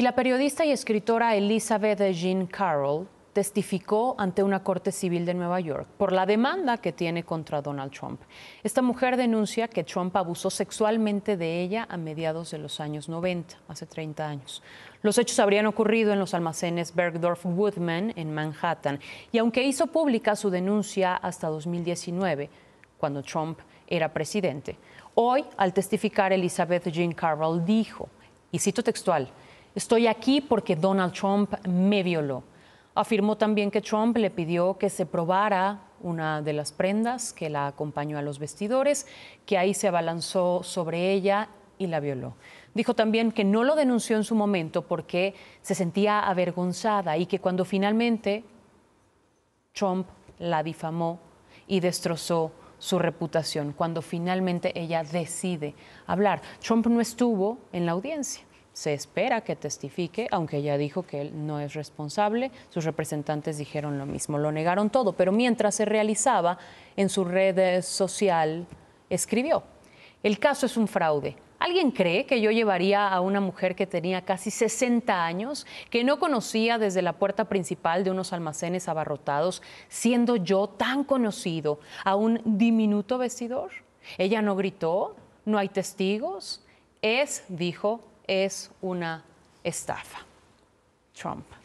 Y la periodista y escritora Elizabeth Jean Carroll testificó ante una corte civil de Nueva York por la demanda que tiene contra Donald Trump. Esta mujer denuncia que Trump abusó sexualmente de ella a mediados de los años 90, hace 30 años. Los hechos habrían ocurrido en los almacenes Bergdorf Woodman en Manhattan y aunque hizo pública su denuncia hasta 2019, cuando Trump era presidente, hoy al testificar Elizabeth Jean Carroll dijo, y cito textual, Estoy aquí porque Donald Trump me violó. Afirmó también que Trump le pidió que se probara una de las prendas que la acompañó a los vestidores, que ahí se abalanzó sobre ella y la violó. Dijo también que no lo denunció en su momento porque se sentía avergonzada y que cuando finalmente Trump la difamó y destrozó su reputación, cuando finalmente ella decide hablar. Trump no estuvo en la audiencia se espera que testifique, aunque ella dijo que él no es responsable. Sus representantes dijeron lo mismo, lo negaron todo, pero mientras se realizaba en su red social, escribió, el caso es un fraude. ¿Alguien cree que yo llevaría a una mujer que tenía casi 60 años, que no conocía desde la puerta principal de unos almacenes abarrotados, siendo yo tan conocido, a un diminuto vestidor? Ella no gritó, no hay testigos. Es, dijo, es una estafa. Trump.